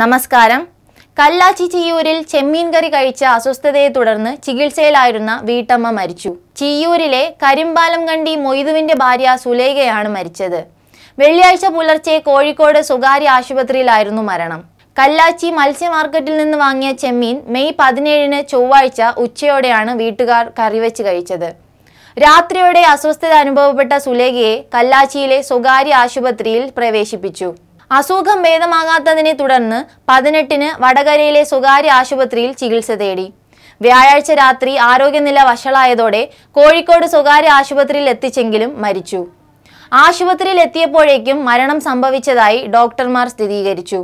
നമസ്കാരം കല്ലാച്ചി ചിയൂരിൽ ചെമ്മീൻ കറി കഴിച്ച അസ്വസ്ഥതയെ തുടർന്ന് ചികിത്സയിലായിരുന്ന വീട്ടമ്മ മരിച്ചു ചിയൂരിലെ കരിമ്പാലം കണ്ടി മൊയ്തുവിന്റെ ഭാര്യ സുലേഖയാണ് മരിച്ചത് വെള്ളിയാഴ്ച പുലർച്ചെ കോഴിക്കോട് സ്വകാര്യ ആശുപത്രിയിലായിരുന്നു മരണം കല്ലാച്ചി മത്സ്യ മാർക്കറ്റിൽ നിന്ന് വാങ്ങിയ ചെമ്മീൻ മെയ് പതിനേഴിന് ചൊവ്വാഴ്ച ഉച്ചയോടെയാണ് വീട്ടുകാർ കറിവെച്ച് കഴിച്ചത് രാത്രിയോടെ അസ്വസ്ഥത അനുഭവപ്പെട്ട സുലേഖയെ കല്ലാച്ചിയിലെ സ്വകാര്യ ആശുപത്രിയിൽ പ്രവേശിപ്പിച്ചു അസുഖം ഭേദമാകാത്തതിനെ തുടർന്ന് പതിനെട്ടിന് വടകരയിലെ സ്വകാര്യ ആശുപത്രിയിൽ ചികിത്സ തേടി വ്യാഴാഴ്ച രാത്രി ആരോഗ്യനില വഷളായതോടെ കോഴിക്കോട് സ്വകാര്യ ആശുപത്രിയിൽ എത്തിച്ചെങ്കിലും മരിച്ചു ആശുപത്രിയിൽ എത്തിയപ്പോഴേക്കും മരണം സംഭവിച്ചതായി ഡോക്ടർമാർ സ്ഥിരീകരിച്ചു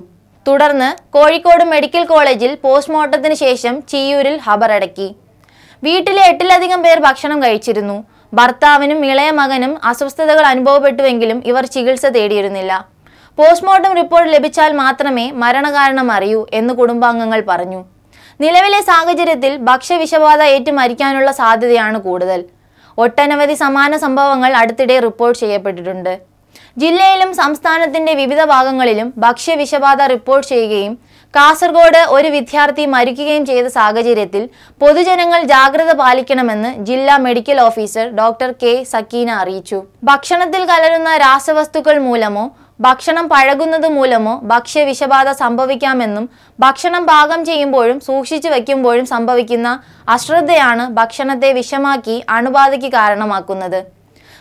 തുടർന്ന് കോഴിക്കോട് മെഡിക്കൽ കോളേജിൽ പോസ്റ്റ്മോർട്ടത്തിന് ശേഷം ചീയൂരിൽ ഹബറടക്കി വീട്ടിലെ എട്ടിലധികം പേർ ഭക്ഷണം കഴിച്ചിരുന്നു ഭർത്താവിനും ഇളയ മകനും അസ്വസ്ഥതകൾ അനുഭവപ്പെട്ടുവെങ്കിലും ഇവർ ചികിത്സ തേടിയിരുന്നില്ല പോസ്റ്റ്മോർട്ടം റിപ്പോർട്ട് ലഭിച്ചാൽ മാത്രമേ മരണകാരണം അറിയൂ എന്ന് കുടുംബാംഗങ്ങൾ പറഞ്ഞു നിലവിലെ സാഹചര്യത്തിൽ ഭക്ഷ്യവിഷബാധ ഏറ്റു മരിക്കാനുള്ള സാധ്യതയാണ് കൂടുതൽ ഒട്ടനവധി സമാന സംഭവങ്ങൾ അടുത്തിടെ റിപ്പോർട്ട് ചെയ്യപ്പെട്ടിട്ടുണ്ട് ജില്ലയിലും സംസ്ഥാനത്തിന്റെ വിവിധ ഭാഗങ്ങളിലും ഭക്ഷ്യവിഷബാധ റിപ്പോർട്ട് ചെയ്യുകയും കാസർഗോഡ് ഒരു വിദ്യാർത്ഥി മരിക്കുകയും ചെയ്ത സാഹചര്യത്തിൽ പൊതുജനങ്ങൾ ജാഗ്രത പാലിക്കണമെന്ന് ജില്ലാ medical officer doctor K Sakeena അറിയിച്ചു ഭക്ഷണത്തിൽ കലരുന്ന രാസവസ്തുക്കൾ മൂലമോ ഭക്ഷണം പഴകുന്നത് മൂലമോ ഭക്ഷ്യ വിഷബാധ സംഭവിക്കാമെന്നും ഭക്ഷണം പാകം ചെയ്യുമ്പോഴും സൂക്ഷിച്ചു വയ്ക്കുമ്പോഴും സംഭവിക്കുന്ന അശ്രദ്ധയാണ് ഭക്ഷണത്തെ വിഷമാക്കി അണുബാധയ്ക്ക് കാരണമാക്കുന്നത്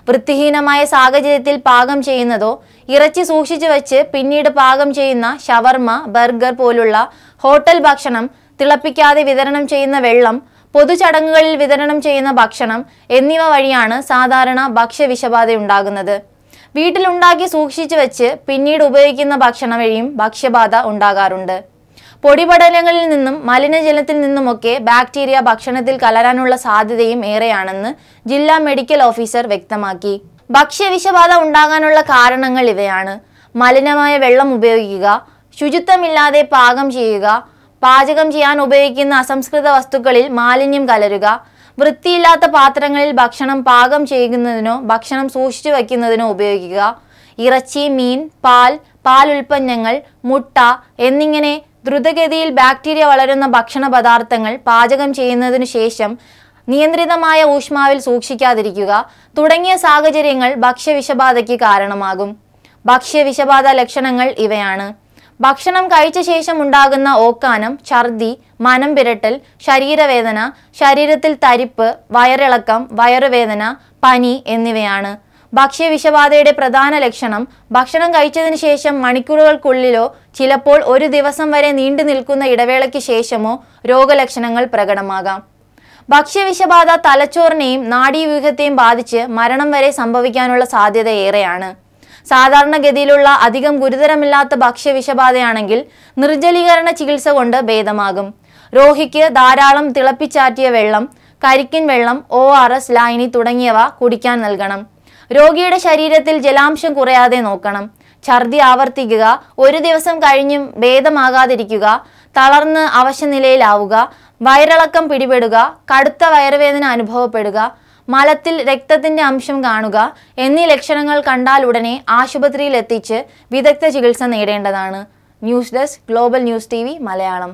വൃത്തിഹീനമായ സാഹചര്യത്തിൽ പാകം ചെയ്യുന്നതോ ഇറച്ചി സൂക്ഷിച്ചു വെച്ച് പിന്നീട് പാകം ചെയ്യുന്ന ഷവർമ ബർഗർ പോലുള്ള ഹോട്ടൽ ഭക്ഷണം തിളപ്പിക്കാതെ വിതരണം ചെയ്യുന്ന വെള്ളം പൊതുചടങ്ങുകളിൽ വിതരണം ചെയ്യുന്ന ഭക്ഷണം എന്നിവ വഴിയാണ് സാധാരണ ഉണ്ടാകുന്നത് വീട്ടിലുണ്ടാക്കി സൂക്ഷിച്ചു വെച്ച് പിന്നീട് ഉപയോഗിക്കുന്ന ഭക്ഷണം വഴിയും ഭക്ഷ്യബാധ ഉണ്ടാകാറുണ്ട് പൊടിപടലങ്ങളിൽ നിന്നും മലിനജലത്തിൽ നിന്നുമൊക്കെ ബാക്ടീരിയ ഭക്ഷണത്തിൽ കലരാനുള്ള സാധ്യതയും ഏറെയാണെന്ന് ജില്ലാ മെഡിക്കൽ ഓഫീസർ വ്യക്തമാക്കി ഭക്ഷ്യവിഷബാധ ഉണ്ടാകാനുള്ള കാരണങ്ങൾ ഇവയാണ് മലിനമായ വെള്ളം ഉപയോഗിക്കുക ശുചിത്വമില്ലാതെ പാകം ചെയ്യുക പാചകം ചെയ്യാൻ ഉപയോഗിക്കുന്ന അസംസ്കൃത വസ്തുക്കളിൽ മാലിന്യം കലരുക വൃത്തിയില്ലാത്ത പാത്രങ്ങളിൽ ഭക്ഷണം പാകം ചെയ്യുന്നതിനോ ഭക്ഷണം സൂക്ഷിച്ചു വയ്ക്കുന്നതിനോ ഉപയോഗിക്കുക ഇറച്ചി മീൻ പാൽ പാൽ ഉൽപ്പന്നങ്ങൾ മുട്ട എന്നിങ്ങനെ ദ്രുതഗതിയിൽ ബാക്ടീരിയ വളരുന്ന ഭക്ഷണ പദാർത്ഥങ്ങൾ പാചകം ചെയ്യുന്നതിനു ശേഷം നിയന്ത്രിതമായ ഊഷ്മാവിൽ സൂക്ഷിക്കാതിരിക്കുക തുടങ്ങിയ സാഹചര്യങ്ങൾ ഭക്ഷ്യവിഷബാധയ്ക്ക് കാരണമാകും ഭക്ഷ്യവിഷബാധ ലക്ഷണങ്ങൾ ഇവയാണ് ഭക്ഷണം കഴിച്ച ശേഷം ഉണ്ടാകുന്ന ഓക്കാനം ഛർദി മനം പിരട്ടൽ ശരീരവേദന ശരീരത്തിൽ തരിപ്പ് വയറിളക്കം വയറുവേദന പനി എന്നിവയാണ് ഭക്ഷ്യവിഷബാധയുടെ പ്രധാന ലക്ഷണം ഭക്ഷണം കഴിച്ചതിന് ശേഷം മണിക്കൂറുകൾക്കുള്ളിലോ ചിലപ്പോൾ ഒരു ദിവസം വരെ നീണ്ടു നിൽക്കുന്ന ഇടവേളയ്ക്ക് ശേഷമോ രോഗലക്ഷണങ്ങൾ പ്രകടമാകാം ഭക്ഷ്യവിഷബാധ തലച്ചോറിനെയും നാഡീവ്യൂഹത്തെയും ബാധിച്ച് മരണം വരെ സംഭവിക്കാനുള്ള സാധ്യത ഏറെയാണ് സാധാരണഗതിയിലുള്ള അധികം ഗുരുതരമില്ലാത്ത ഭക്ഷ്യവിഷബാധയാണെങ്കിൽ നിർജ്ജലീകരണ ചികിത്സ കൊണ്ട് ഭേദമാകും രോഹിക്ക് ധാരാളം തിളപ്പിച്ചാറ്റിയ വെള്ളം കരിക്കിൻ വെള്ളം ഒ ആർ എസ് ലായനി തുടങ്ങിയവ കുടിക്കാൻ നൽകണം രോഗിയുടെ ശരീരത്തിൽ ജലാംശം കുറയാതെ നോക്കണം ഛർദി ആവർത്തിക്കുക ഒരു ദിവസം കഴിഞ്ഞും ഭേദമാകാതിരിക്കുക തളർന്ന് അവശനിലയിലാവുക വയറിളക്കം പിടിപെടുക കടുത്ത വയറുവേദന അനുഭവപ്പെടുക മലത്തിൽ രക്തത്തിന്റെ അംശം കാണുക എന്നീ ലക്ഷണങ്ങൾ കണ്ടാൽ ഉടനെ ആശുപത്രിയിൽ എത്തിച്ച് വിദഗ്ധ ചികിത്സ നേടേണ്ടതാണ് news desk global news T Malayalam